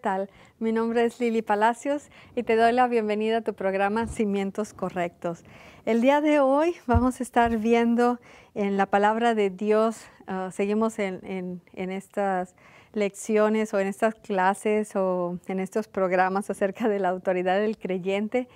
tal? Mi nombre es Lili Palacios y te doy la bienvenida a tu programa Cimientos Correctos. El día de hoy vamos a estar viendo en la palabra de Dios, ah, seguimos en, estas lecciones o en estas clases o en estos programas acerca de la autoridad del creyente,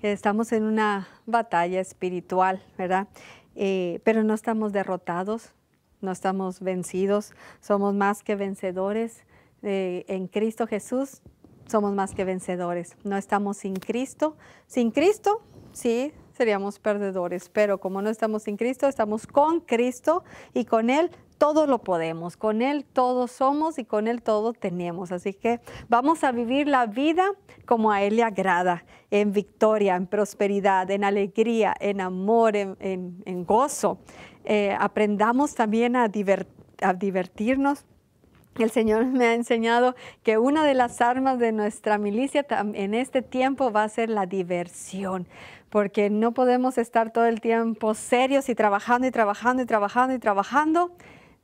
que estamos en una batalla espiritual, ¿verdad? Eh, pero no estamos derrotados, no estamos vencidos, somos más que vencedores eh, en Cristo Jesús somos más que vencedores. No estamos sin Cristo. Sin Cristo, sí, seríamos perdedores, pero como no estamos sin Cristo, estamos con Cristo y con Él todo lo podemos, con Él todos somos y con Él todo tenemos. Así que vamos a vivir la vida como a Él le agrada, en victoria, en prosperidad, en alegría, en amor, en, gozo. Eh, aprendamos también a divertirnos el Señor me ha enseñado que una de las armas de nuestra milicia en este tiempo va a ser la diversión, porque no podemos estar todo el tiempo serios y trabajando y trabajando y trabajando y trabajando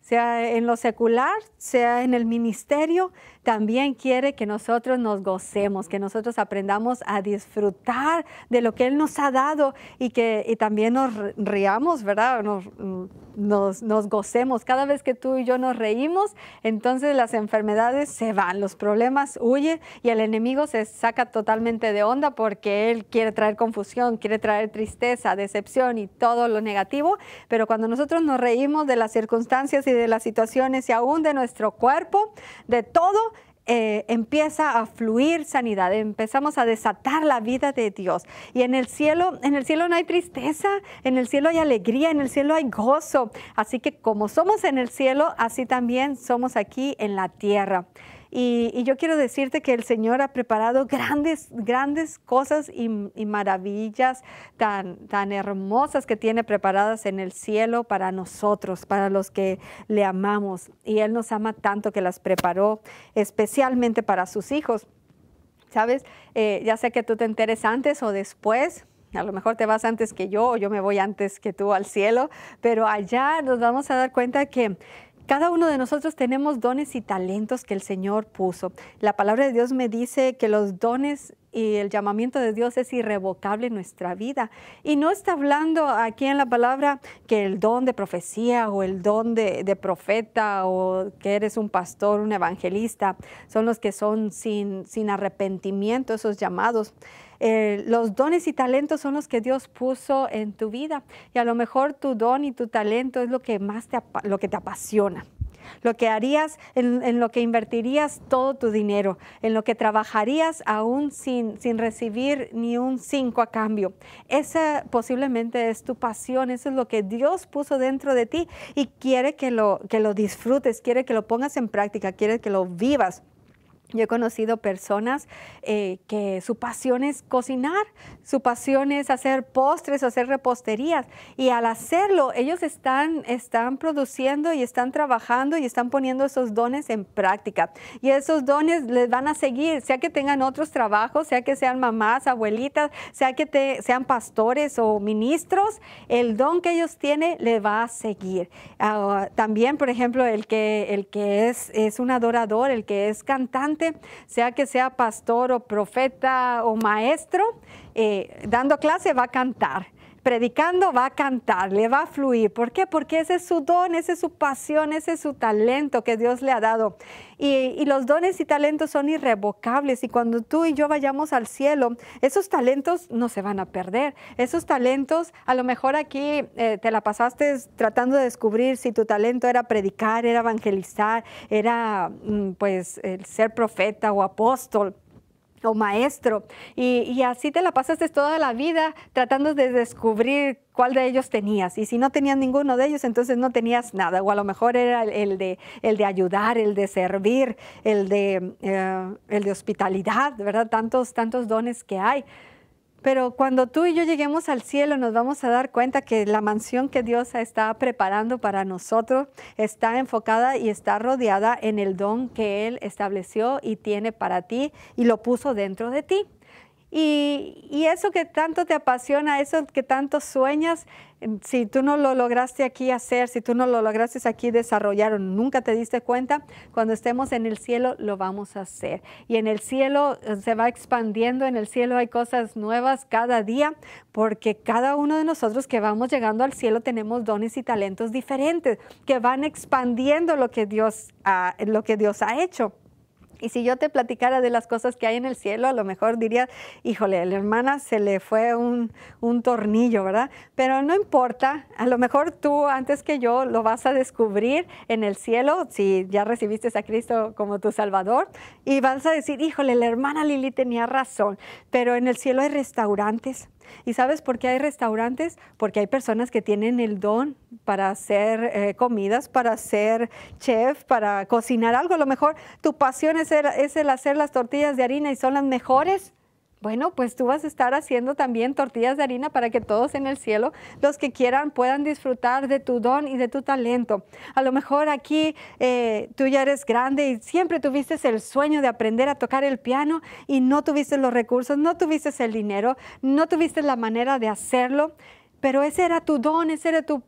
sea en lo secular, sea en el ministerio, también quiere que nosotros nos gocemos, que nosotros aprendamos a disfrutar de lo que Él nos ha dado y que también nos riamos, ¿verdad? Mm, nos, gocemos, cada vez que tú y yo nos reímos, entonces las enfermedades se van, los problemas huyen y el enemigo se saca totalmente de onda porque él quiere traer confusión, quiere traer tristeza, decepción y todo lo negativo, pero cuando nosotros nos reímos de las circunstancias y de las situaciones y aún de nuestro cuerpo, de todo, eh, empieza a fluir sanidad, empezamos a desatar la vida de Dios. Y en el cielo, en el cielo no hay tristeza, en el cielo hay alegría, en el cielo hay gozo. Así que como somos en el cielo, así también somos aquí en la tierra. Y, yo quiero decirte que el Señor ha preparado grandes, grandes cosas y, maravillas tan, tan hermosas que tiene preparadas en el cielo para nosotros, para los que le amamos. Y Él nos ama tanto que las preparó especialmente para sus hijos. ¿Sabes? Eh, ya sé que tú te enteres antes o después, a lo mejor te vas antes que yo o yo me voy antes que tú al cielo, pero allá nos vamos a dar cuenta que cada uno de nosotros tenemos dones y talentos que el Señor puso. La palabra de Dios me dice que los dones y el llamamiento de Dios es irrevocable en nuestra vida. Y no está hablando aquí en la palabra que el don de profecía o el don de, profeta o que eres un pastor, un evangelista, son los que son sin, sin arrepentimiento esos llamados. Eh, los dones y talentos son los que Dios puso en tu vida y a lo mejor tu don y tu talento es lo que más te, lo que te apasiona lo que harías, en, lo que invertirías todo tu dinero, en lo que trabajarías aún sin, recibir ni un cinco a cambio. Esa posiblemente es tu pasión, eso es lo que Dios puso dentro de ti y quiere que que lo disfrutes, quiere que lo pongas en práctica, quiere que lo vivas. Yo he conocido personas eh, que su pasión es cocinar, su pasión es hacer postres, hacer reposterías. Y al hacerlo, ellos están, están produciendo y están trabajando y están poniendo esos dones en práctica. Y esos dones les van a seguir, sea que tengan otros trabajos, sea que sean mamás, abuelitas, sea que te, sean pastores o ministros, el don que ellos tienen le va a seguir. Ah, también, por ejemplo, el que, el que es, es un adorador, el que es cantante, sea que sea pastor o profeta o maestro, eh, dando clase va a cantar predicando va a cantar, le va a fluir. ¿Por qué? Porque ese es su don, ese es su pasión, ese es su talento que Dios le ha dado. Y, los dones y talentos son irrevocables. Y cuando tú y yo vayamos al cielo, esos talentos no se van a perder. Esos talentos, a lo mejor aquí eh, te la pasaste tratando de descubrir si tu talento era predicar, era evangelizar, era mm, pues ser profeta o apóstol o maestro. Y, así te la pasaste toda la vida tratando de descubrir cuál de ellos tenías. Y si no tenías ninguno de ellos, entonces no tenías nada. O a lo mejor era el, de, el de ayudar, el de servir, el de, eh, el de hospitalidad, ¿verdad? Tantos, tantos dones que hay. Pero cuando tú y yo lleguemos al cielo nos vamos a dar cuenta que la mansión que Dios está preparando para nosotros está enfocada y está rodeada en el don que Él estableció y tiene para ti y lo puso dentro de ti. Y, eso que tanto te apasiona, eso que tanto sueñas, em, si tú no lo lograste aquí hacer, si tú no lo lograste aquí desarrollar o nunca te diste cuenta, cuando estemos en el cielo lo vamos a hacer. Y en el cielo eh, se va expandiendo, en el cielo hay cosas nuevas cada día, porque cada uno de nosotros que vamos llegando al cielo tenemos dones y talentos diferentes que van expandiendo lo que Dios lo que Dios ha hecho. Y si yo te platicara de las cosas que hay en el cielo, a lo mejor diría, híjole, a la hermana se le fue un, tornillo, ¿verdad? Pero no importa, a lo mejor tú antes que yo lo vas a descubrir en el cielo, si ya recibiste a Cristo como tu Salvador, y vas a decir, híjole, la hermana Lili tenía razón, pero en el cielo hay restaurantes, ¿Y sabes por qué hay restaurantes? Porque hay personas que tienen el don para hacer eh, comidas, para ser chef, para cocinar algo. A lo mejor tu pasión es el hacer las tortillas de harina y son las mejores bueno, pues tú vas a estar haciendo también tortillas de harina para que todos en el cielo, los que quieran, puedan disfrutar de tu don y de tu talento. A lo mejor aquí eh, tú ya eres grande y siempre tuviste el sueño de aprender a tocar el piano y no tuviste los recursos, no tuviste el dinero, no tuviste la manera de hacerlo. Pero ese era tu don, ese era tu,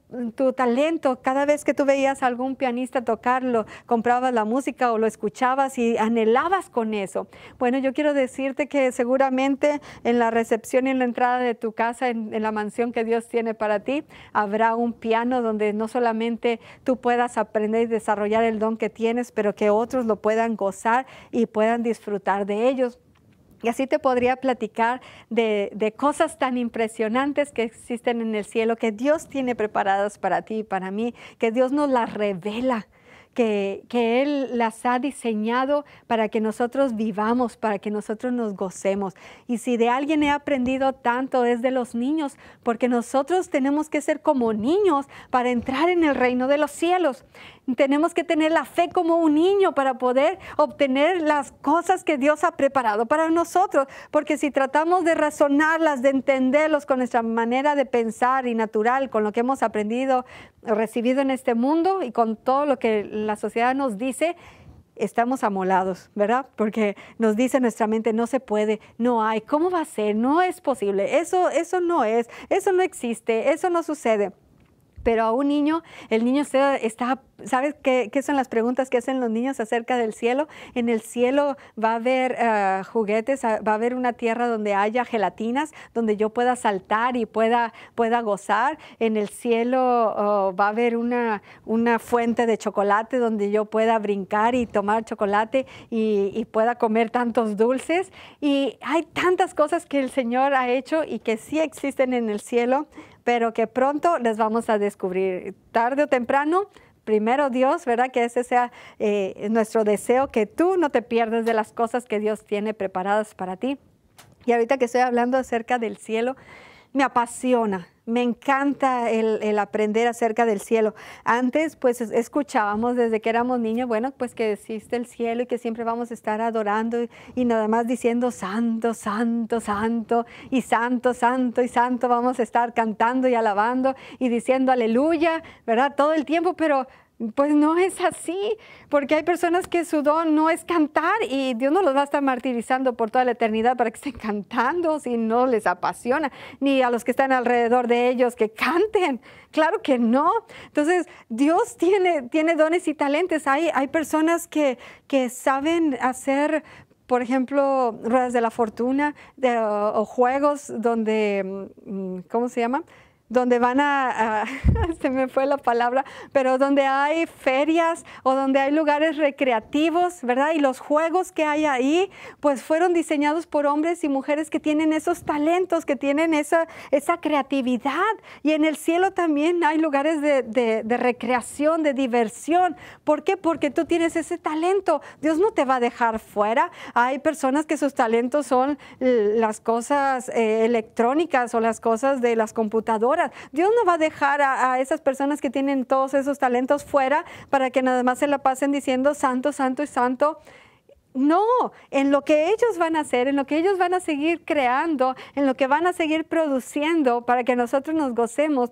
talento. Cada vez que tú veías a algún pianista tocarlo, comprabas la música o lo escuchabas y anhelabas con eso. Bueno, yo quiero decirte que seguramente en la recepción y en la entrada de tu casa, en la mansión que Dios tiene para ti, habrá un piano donde no solamente tú puedas aprender y desarrollar el don que tienes, pero que otros lo puedan gozar y puedan disfrutar de ellos. Y así te podría platicar de, cosas tan impresionantes que existen en el cielo, que Dios tiene preparadas para ti y para mí, que Dios nos las revela que, Él las ha diseñado para que nosotros vivamos, para que nosotros nos gocemos. Y si de alguien he aprendido tanto es de los niños, porque nosotros tenemos que ser como niños para entrar en el reino de los cielos. Tenemos que tener la fe como un niño para poder obtener las cosas que Dios ha preparado para nosotros, porque si tratamos de razonarlas, de entenderlos con nuestra manera de pensar y natural, con lo que hemos aprendido recibido en este mundo y con todo lo que la sociedad nos dice, estamos amolados, ¿verdad? Porque nos dice nuestra mente, no se puede, no hay, ¿cómo va a ser? No es posible, eso, eso no es, eso no existe, eso no sucede pero a un niño, el niño está, ¿sabes qué, son las preguntas que hacen los niños acerca del cielo? En el cielo va a haber eh, juguetes, ah, va a haber una tierra donde haya gelatinas, donde yo pueda saltar y pueda, pueda gozar. En el cielo oh, va a haber una, fuente de chocolate donde yo pueda brincar y tomar chocolate y pueda comer tantos dulces. Y hay tantas cosas que el Señor ha hecho y que sí existen en el cielo pero que pronto les vamos a descubrir, tarde o temprano. Primero Dios, ¿verdad? Que ese sea eh, nuestro deseo, que tú no te pierdas de las cosas que Dios tiene preparadas para ti. Y ahorita que estoy hablando acerca del cielo, me apasiona, me encanta el, aprender acerca del cielo. Antes, pues escuchábamos desde que éramos niños, bueno, pues que existe el cielo y que siempre vamos a estar adorando y, y, nada más diciendo santo, santo, santo y santo, santo y santo. Vamos a estar cantando y alabando y diciendo aleluya, ¿verdad? Todo el tiempo, pero pues no es así, porque hay personas que su don no es cantar y Dios no los va a estar martirizando por toda la eternidad para que estén cantando si no les apasiona, ni a los que están alrededor de ellos que canten. Claro que no. Entonces, Dios tiene, tiene dones y talentos. Hay, hay personas que, saben hacer por ejemplo, ruedas de la fortuna de, o, juegos donde, mm, ¿cómo se llama? donde van a, se me fue la palabra, pero donde hay ferias o donde hay lugares recreativos, ¿verdad? Y los juegos que hay ahí, pues fueron diseñados por hombres y mujeres que tienen esos talentos, que tienen esa, esa creatividad. Y en el cielo también hay lugares de, recreación, de diversión. ¿Por qué? Porque tú tienes ese talento. Dios no te va a dejar fuera. Hay personas que sus talentos son las cosas eh, electrónicas o las cosas de las computadoras Dios no va a dejar a, a, esas personas que tienen todos esos talentos fuera para que nada más se la pasen diciendo santo, santo y santo. No, en lo que ellos van a hacer, en lo que ellos van a seguir creando, en lo que van a seguir produciendo para que nosotros nos gocemos,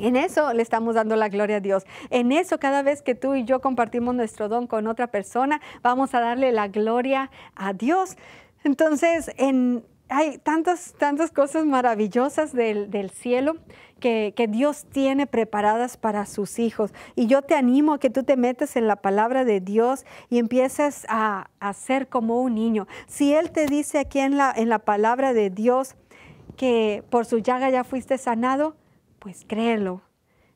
en eso le estamos dando la gloria a Dios. En eso cada vez que tú y yo compartimos nuestro don con otra persona, vamos a darle la gloria a Dios. Entonces, en, hay tantas, tantas cosas maravillosas del, cielo que, Dios tiene preparadas para sus hijos. Y yo te animo a que tú te metas en la palabra de Dios y empieces a, a ser como un niño. Si Él te dice aquí en la, en la palabra de Dios que por su llaga ya fuiste sanado, pues créelo,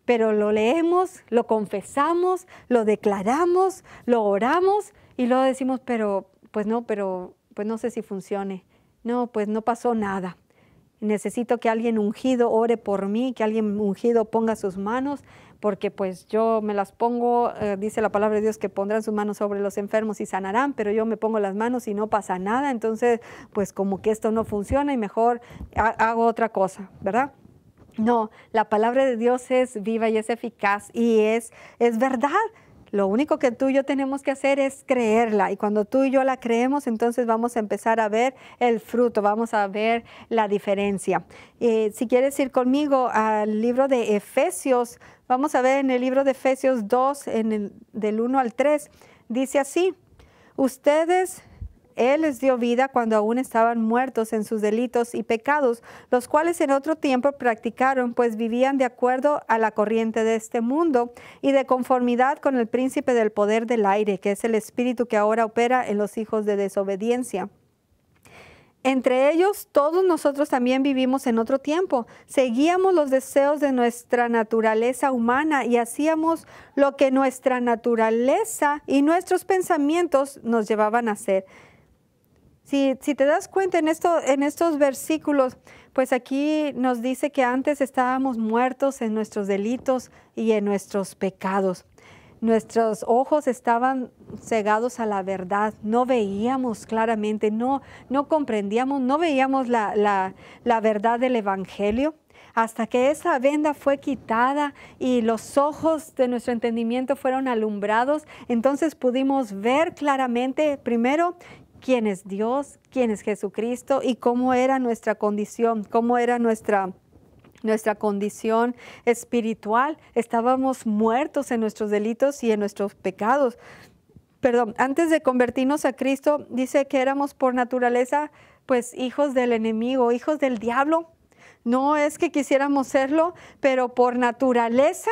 pero lo leemos, lo confesamos, lo declaramos, lo oramos y luego decimos, pero pues no, pero pues no sé si funcione. No, pues no pasó nada. Necesito que alguien ungido ore por mí, que alguien ungido ponga sus manos, porque pues yo me las pongo, eh, dice la palabra de Dios, que pondrán sus manos sobre los enfermos y sanarán, pero yo me pongo las manos y no pasa nada, entonces pues como que esto no funciona y mejor hago otra cosa, ¿verdad? No, la palabra de Dios es viva y es eficaz y es, es verdad. Lo único que tú y yo tenemos que hacer es creerla y cuando tú y yo la creemos, entonces vamos a empezar a ver el fruto, vamos a ver la diferencia. Eh, si quieres ir conmigo al libro de Efesios, vamos a ver en el libro de Efesios 2, en el, del 1 al 3, dice así, ustedes él les dio vida cuando aún estaban muertos en sus delitos y pecados, los cuales en otro tiempo practicaron, pues vivían de acuerdo a la corriente de este mundo y de conformidad con el príncipe del poder del aire, que es el espíritu que ahora opera en los hijos de desobediencia. Entre ellos, todos nosotros también vivimos en otro tiempo. Seguíamos los deseos de nuestra naturaleza humana y hacíamos lo que nuestra naturaleza y nuestros pensamientos nos llevaban a hacer. Si, te das cuenta en, estos versículos, pues aquí nos dice que antes estábamos muertos en nuestros delitos y en nuestros pecados. Nuestros ojos estaban cegados a la verdad, no veíamos claramente, no, no comprendíamos, no veíamos la, la verdad del Evangelio hasta que esa venda fue quitada y los ojos de nuestro entendimiento fueron alumbrados, entonces pudimos ver claramente primero quién es Dios, quién es Jesucristo y cómo era nuestra condición, cómo era nuestra nuestra condición espiritual. Estábamos muertos en nuestros delitos y en nuestros pecados. Perdón, antes de convertirnos a Cristo, dice que éramos por naturaleza pues hijos del enemigo, hijos del diablo. No es que quisiéramos serlo, pero por naturaleza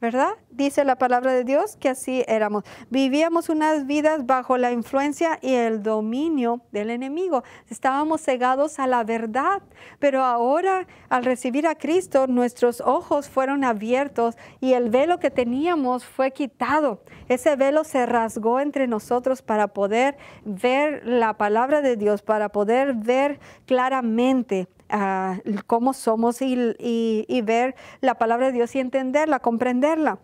¿verdad? Dice la palabra de Dios que así éramos. Vivíamos unas vidas bajo la influencia y el dominio del enemigo. Estábamos cegados a la verdad, pero ahora al recibir a Cristo nuestros ojos fueron abiertos y el velo que teníamos fue quitado. Ese velo se rasgó entre nosotros para poder ver la palabra de Dios, para poder ver claramente Ah, cómo somos y, ver la palabra de Dios y entenderla, comprenderla.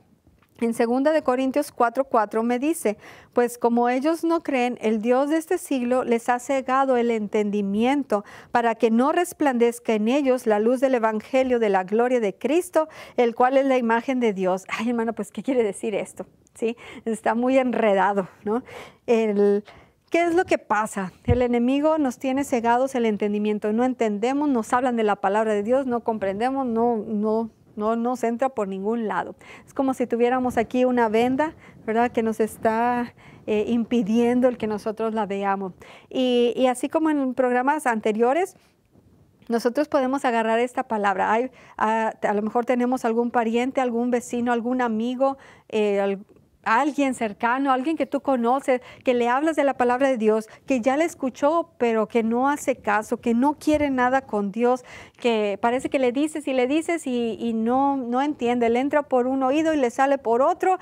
En 2 de Corintios 4:4 4 me dice, pues como ellos no creen, el Dios de este siglo les ha cegado el entendimiento para que no resplandezca en ellos la luz del evangelio de la gloria de Cristo, el cual es la imagen de Dios. Ay, hermano, pues ¿qué quiere decir esto? Sí, está muy enredado, ¿no? El ¿Qué es lo que pasa? El enemigo nos tiene cegados el entendimiento, no entendemos, nos hablan de la palabra de Dios, no comprendemos, no, no, no nos entra por ningún lado. Es como si tuviéramos aquí una venda, ¿verdad? Que nos está eh, impidiendo el que nosotros la veamos. Y, así como en programas anteriores, nosotros podemos agarrar esta palabra. Ah, a, lo mejor tenemos algún pariente, algún vecino, algún amigo, eh, alguien cercano, alguien que tú conoces, que le hablas de la palabra de Dios, que ya le escuchó, pero que no hace caso, que no quiere nada con Dios, que parece que le dices y le dices y, no, no entiende, le entra por un oído y le sale por otro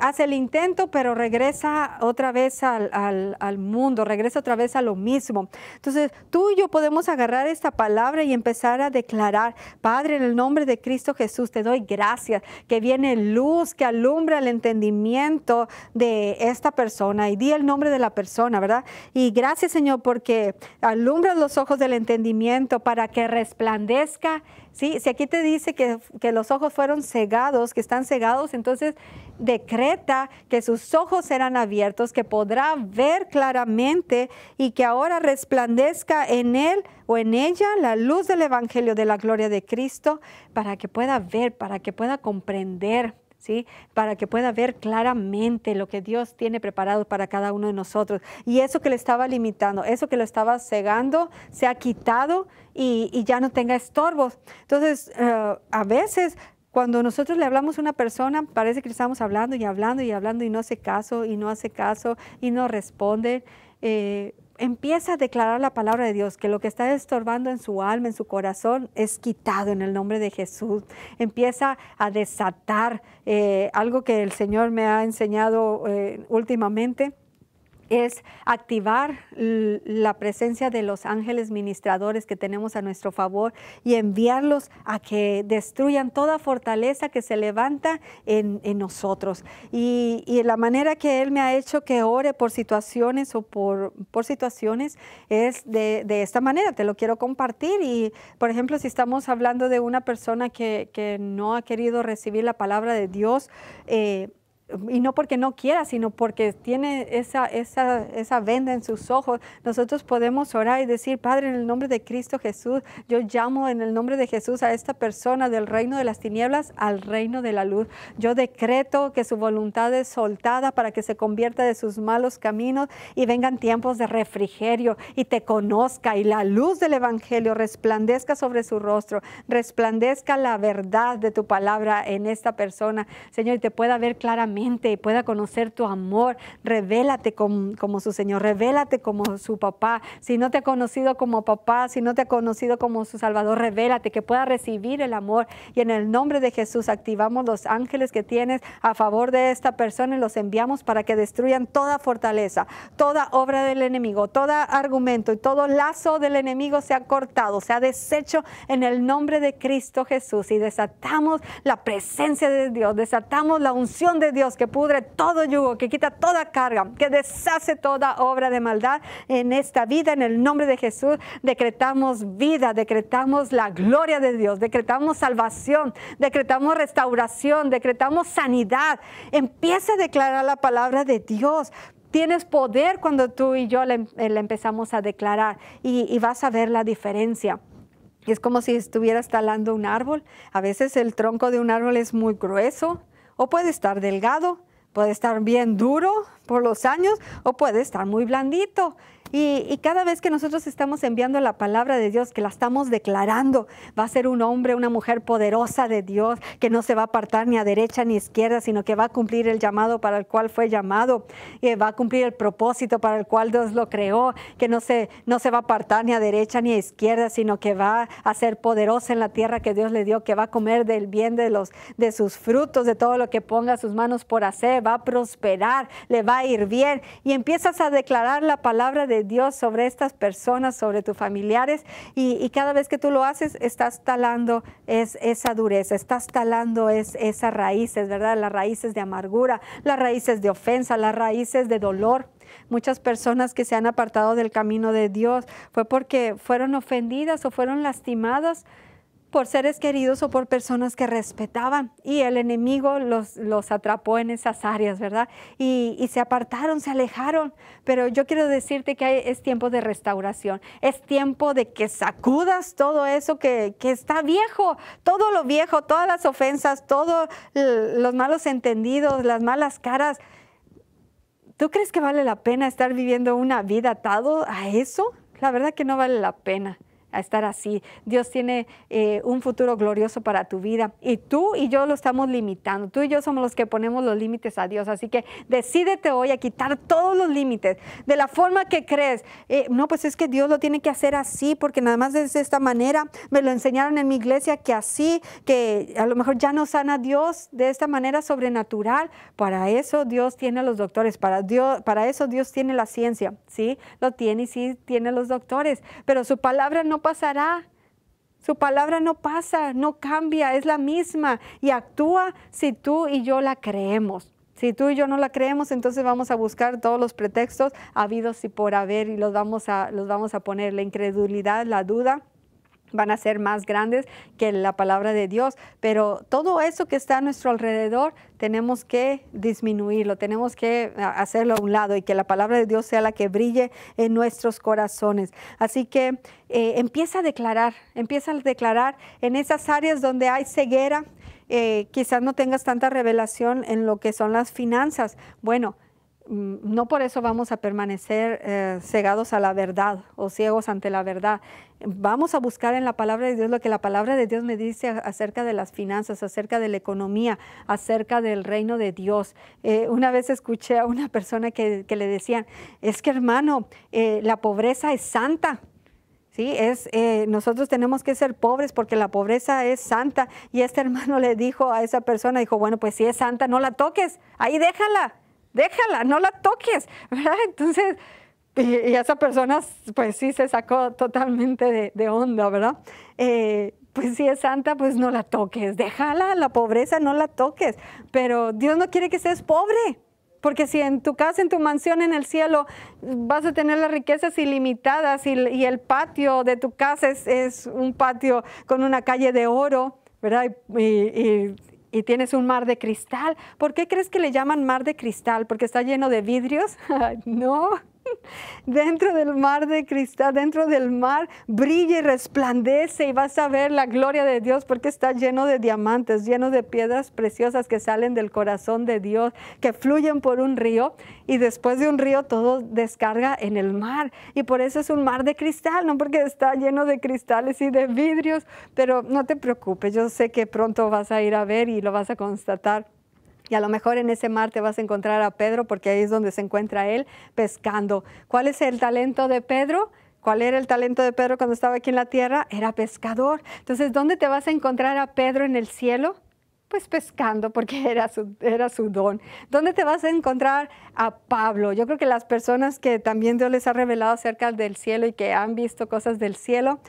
hace el intento, pero regresa otra vez al, mundo, regresa otra vez a lo mismo. Entonces, tú y yo podemos agarrar esta palabra y empezar a declarar, Padre, en el nombre de Cristo Jesús, te doy gracias, que viene luz, que alumbra el entendimiento de esta persona. Y di el nombre de la persona, ¿verdad? Y gracias, Señor, porque alumbra los ojos del entendimiento para que resplandezca si aquí te dice que, que, los ojos fueron cegados, que están cegados, entonces decreta que sus ojos serán abiertos, que podrá ver claramente y que ahora resplandezca en él o en ella la luz del Evangelio de la gloria de Cristo para que pueda ver, para que pueda comprender. Para que pueda ver claramente lo que Dios tiene preparado para cada uno de nosotros. Y eso que le estaba limitando, eso que lo estaba cegando, se ha quitado y, ya no tenga estorbos. Entonces, eh, a veces cuando nosotros le hablamos a una persona, parece que le estamos hablando y hablando y hablando y no hace caso y no hace caso y no responde. Eh, empieza a declarar la palabra de Dios, que lo que está estorbando en su alma, en su corazón, es quitado en el nombre de Jesús. Empieza a desatar eh, algo que el Señor me ha enseñado eh, últimamente es activar la presencia de los ángeles ministradores que tenemos a nuestro favor y enviarlos a que destruyan toda fortaleza que se levanta en, nosotros. Y, la manera que Él me ha hecho que ore por situaciones o por, por situaciones es de, esta manera, te lo quiero compartir. Y por ejemplo, si estamos hablando de una persona que, no ha querido recibir la palabra de Dios, eh, y no porque no quiera, sino porque tiene esa, esa, venda en sus ojos, nosotros podemos orar y decir, Padre, en el nombre de Cristo Jesús, yo llamo en el nombre de Jesús a esta persona del reino de las tinieblas al reino de la luz. Yo decreto que su voluntad es soltada para que se convierta de sus malos caminos y vengan tiempos de refrigerio y te conozca y la luz del Evangelio resplandezca sobre su rostro, resplandezca la verdad de tu palabra en esta persona, Señor, y te pueda ver claramente y pueda conocer tu amor. Revélate como, su Señor, revélate como su papá. Si no te ha conocido como papá, si no te ha conocido como su Salvador, revélate que pueda recibir el amor. Y en el nombre de Jesús activamos los ángeles que tienes a favor de esta persona y los enviamos para que destruyan toda fortaleza, toda obra del enemigo, todo argumento y todo lazo del enemigo se ha cortado, se ha deshecho en el nombre de Cristo Jesús y desatamos la presencia de Dios, desatamos la unción de Dios que pudre todo yugo, que quita toda carga, que deshace toda obra de maldad en esta vida. En el nombre de Jesús decretamos vida, decretamos la gloria de Dios, decretamos salvación, decretamos restauración, decretamos sanidad. Empieza a declarar la palabra de Dios tienes poder cuando tú y yo le, eh, empezamos a declarar y, y, vas a ver la diferencia. Es como si estuvieras talando un árbol. A veces el tronco de un árbol es muy grueso, o puede estar delgado, puede estar bien duro por los años o puede estar muy blandito. Y, cada vez que nosotros estamos enviando la palabra de Dios, que la estamos declarando, va a ser un hombre, una mujer poderosa de Dios, que no se va a apartar ni a derecha ni a izquierda, sino que va a cumplir el llamado para el cual fue llamado, y va a cumplir el propósito para el cual Dios lo creó, que no se, no se va a apartar ni a derecha ni a izquierda, sino que va a ser poderosa en la tierra que Dios le dio, que va a comer del bien de, los, de sus frutos, de todo lo que ponga sus manos por hacer, va a prosperar, le va a ir bien. Y empiezas a declarar la palabra de Dios sobre estas personas, sobre tus familiares. Y, cada vez que tú lo haces, estás talando es, esa dureza, estás talando es, esas raíces, ¿verdad? Las raíces de amargura, las raíces de ofensa, las raíces de dolor. Muchas personas que se han apartado del camino de Dios fue porque fueron ofendidas o fueron lastimadas por seres queridos o por personas que respetaban. Y el enemigo los, atrapó en esas áreas, ¿verdad? Y, se apartaron, se alejaron. Pero yo quiero decirte que es tiempo de restauración. Es tiempo de que sacudas todo eso que, que está viejo, todo lo viejo, todas las ofensas, todos los malos entendidos, las malas caras. ¿Tú crees que vale la pena estar viviendo una vida atado a eso? La verdad que no vale la pena a estar así. Dios tiene eh, un futuro glorioso para tu vida. Y tú y yo lo estamos limitando. Tú y yo somos los que ponemos los límites a Dios. Así que decídete hoy a quitar todos los límites de la forma que crees. Eh, no, pues es que Dios lo tiene que hacer así porque nada más es de esta manera. Me lo enseñaron en mi iglesia que así, que a lo mejor ya no sana Dios de esta manera sobrenatural. Para eso Dios tiene a los doctores. Para, Dios, para eso Dios tiene la ciencia. Sí, lo tiene y sí tiene los doctores. Pero su palabra no pasará. Su palabra no pasa, no cambia, es la misma y actúa si tú y yo la creemos. Si tú y yo no la creemos, entonces vamos a buscar todos los pretextos habidos y por haber y los vamos a, los vamos a poner, la incredulidad, la duda van a ser más grandes que la palabra de Dios. Pero todo eso que está a nuestro alrededor tenemos que disminuirlo, tenemos que ah, hacerlo a un lado y que la palabra de Dios sea la que brille en nuestros corazones. Así que eh, empieza a declarar, empieza a declarar en esas áreas donde hay ceguera, eh, quizás no tengas tanta revelación en lo que son las finanzas. Bueno, Mm, no por eso vamos a permanecer eh, cegados a la verdad o ciegos ante la verdad. Vamos a buscar en la palabra de Dios lo que la palabra de Dios me dice acerca de las finanzas, acerca de la economía, acerca del reino de Dios. Eh, una vez escuché a una persona que, le decían, es que hermano, eh, la pobreza es santa. Sí, es, nosotros tenemos que ser pobres porque la pobreza es santa. Y este hermano le dijo a esa persona, dijo, bueno, pues si es santa, no la toques, ahí déjala déjala, no la toques, ¿verdad? Entonces, y, esa persona, pues sí, se sacó totalmente de, onda, ¿verdad? Eh, pues si es santa, pues no la toques, déjala, la pobreza no la toques, pero Dios no quiere que seas pobre, porque si en tu casa, en tu mansión, en el cielo, vas a tener las riquezas ilimitadas y, el patio de tu casa es, un patio con una calle de oro, ¿verdad? y, y tienes un mar de cristal. ¿Por qué crees que le llaman mar de cristal? ¿Porque está lleno de vidrios? no, dentro del mar de cristal, dentro del mar, brilla y resplandece y vas a ver la gloria de Dios porque está lleno de diamantes, lleno de piedras preciosas que salen del corazón de Dios, que fluyen por un río y después de un río todo descarga en el mar. Y por eso es un mar de cristal, no porque está lleno de cristales y de vidrios, pero no te preocupes, yo sé que pronto vas a ir a ver y lo vas a constatar y a lo mejor en ese mar te vas a encontrar a Pedro porque ahí es donde se encuentra él pescando. ¿Cuál es el talento de Pedro? ¿Cuál era el talento de Pedro cuando estaba aquí en la tierra? Era pescador. Entonces, ¿dónde te vas a encontrar a Pedro en el cielo? Pues pescando, porque era su, era su don. ¿Dónde te vas a encontrar a Pablo? Yo creo que las personas que también Dios les ha revelado acerca del cielo y que han visto cosas del cielo,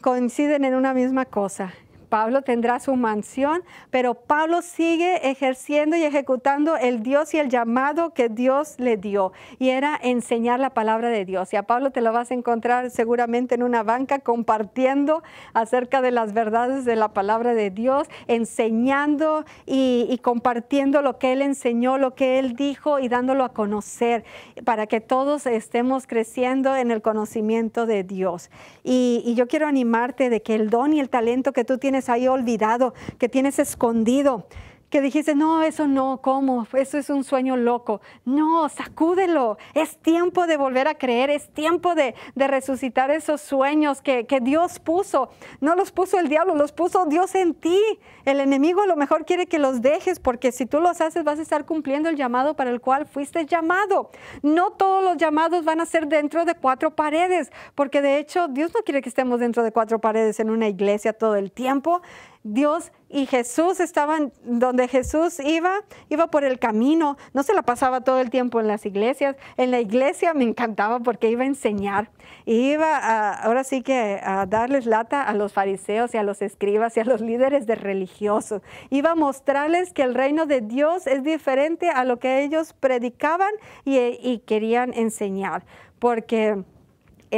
coinciden en una misma cosa, Pablo tendrá su mansión, pero Pablo sigue ejerciendo y ejecutando el Dios y el llamado que Dios le dio, y era enseñar la palabra de Dios. Y a Pablo te lo vas a encontrar seguramente en una banca compartiendo acerca de las verdades de la palabra de Dios, enseñando y, compartiendo lo que él enseñó, lo que él dijo y dándolo a conocer para que todos estemos creciendo en el conocimiento de Dios. y yo quiero animarte de que el don y el talento que tú tienes olvidado, que tienes escondido que dijiste, no, eso no, ¿cómo? Eso es un sueño loco. No, sacúdelo. Es tiempo de volver a creer, es tiempo de, resucitar esos sueños que, que, Dios puso. No los puso el diablo, los puso Dios en ti. El enemigo a lo mejor quiere que los dejes porque si tú los haces vas a estar cumpliendo el llamado para el cual fuiste llamado. No todos los llamados van a ser dentro de cuatro paredes, porque de hecho Dios no quiere que estemos dentro de cuatro paredes en una iglesia todo el tiempo. Dios y Jesús estaban donde Jesús iba, iba por el camino, no se la pasaba todo el tiempo en las iglesias. En la iglesia me encantaba porque iba a enseñar, iba ahora sí que a darles lata a los fariseos y a los escribas y a los líderes de religiosos. Iba a mostrarles que el reino de Dios es diferente a lo que ellos predicaban y, y querían enseñar, porque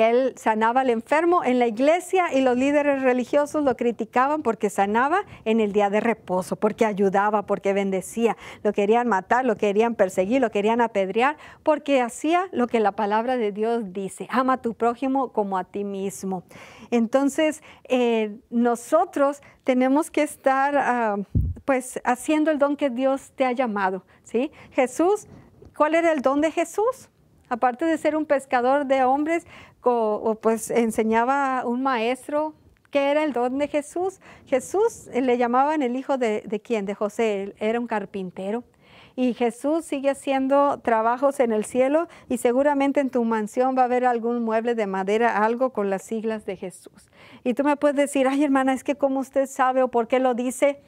él sanaba al enfermo en la iglesia y los líderes religiosos lo criticaban porque sanaba en el día de reposo, porque ayudaba, porque bendecía. Lo querían matar, lo querían perseguir, lo querían apedrear, porque hacía lo que la palabra de Dios dice, ama a tu prójimo como a ti mismo. Entonces, eh, nosotros tenemos que estar ah, pues haciendo el don que Dios te ha llamado, ¿sí? Jesús, ¿cuál era el don de Jesús? Aparte de ser un pescador de hombres, o, pues enseñaba un maestro que era el don de Jesús. Jesús eh, le llamaban el hijo de, de quién, de José, era un carpintero. Y Jesús sigue haciendo trabajos en el cielo y seguramente en tu mansión va a haber algún mueble de madera, algo con las siglas de Jesús. Y tú me puedes decir, ay hermana, es que como usted sabe o por qué lo dice,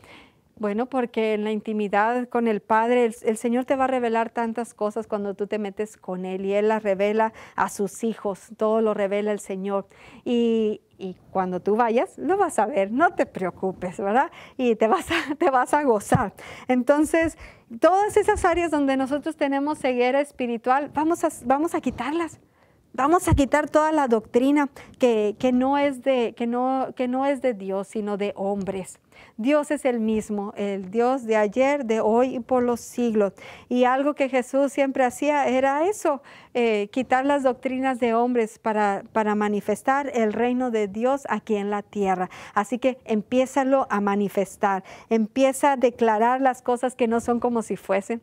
bueno, porque en la intimidad con el Padre, el, Señor te va a revelar tantas cosas cuando tú te metes con Él y Él las revela a sus hijos, todo lo revela el Señor. Y, y cuando tú vayas, lo vas a ver, no te preocupes, ¿verdad? Y te vas a, te vas a gozar. Entonces, todas esas áreas donde nosotros tenemos ceguera espiritual, vamos a, vamos a quitarlas vamos a quitar toda la doctrina que, no es de, que, no, es de Dios, sino de hombres. Dios es el mismo, el Dios de ayer, de hoy y por los siglos. Y algo que Jesús siempre hacía era eso, eh, quitar las doctrinas de hombres para, para manifestar el reino de Dios aquí en la tierra. Así que empiézalo a manifestar, empieza a declarar las cosas que no son como si fuesen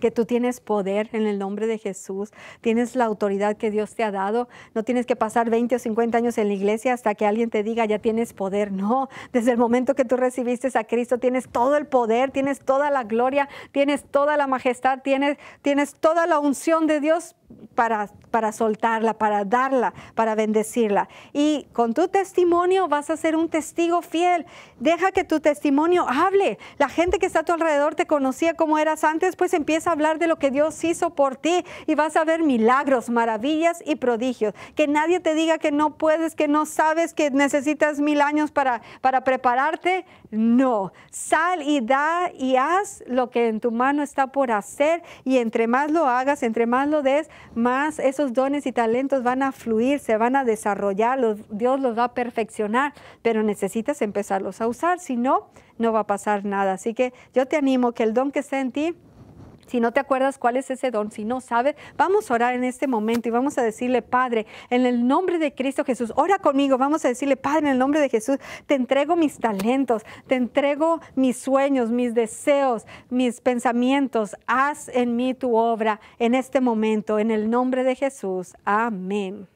que tú tienes poder en el nombre de Jesús, tienes la autoridad que Dios te ha dado, no tienes que pasar 20 o 50 años en la iglesia hasta que alguien te diga ya tienes poder, no, desde el momento que tú recibiste a Cristo tienes todo el poder, tienes toda la gloria, tienes toda la majestad, tienes, tienes toda la unción de Dios para, para soltarla, para darla, para bendecirla. Y con tu testimonio vas a ser un testigo fiel. Deja que tu testimonio hable. La gente que está a tu alrededor te conocía como eras antes, pues empieza a hablar de lo que Dios hizo por ti y vas a ver milagros, maravillas y prodigios. Que nadie te diga que no puedes, que no sabes, que necesitas mil años para, para prepararte. No, sal y da y haz lo que en tu mano está por hacer y entre más lo hagas, entre más lo des, más esos dones y talentos van a fluir, se van a desarrollar, Dios los va a perfeccionar, pero necesitas empezarlos a usar, si no, no va a pasar nada. Así que yo te animo que el don que sentí en ti, si no te acuerdas cuál es ese don, si no sabes, vamos a orar en este momento y vamos a decirle, Padre, en el nombre de Cristo Jesús, ora conmigo, vamos a decirle, Padre, en el nombre de Jesús, te entrego mis talentos, te entrego mis sueños, mis deseos, mis pensamientos, haz en mí tu obra en este momento, en el nombre de Jesús. Amén.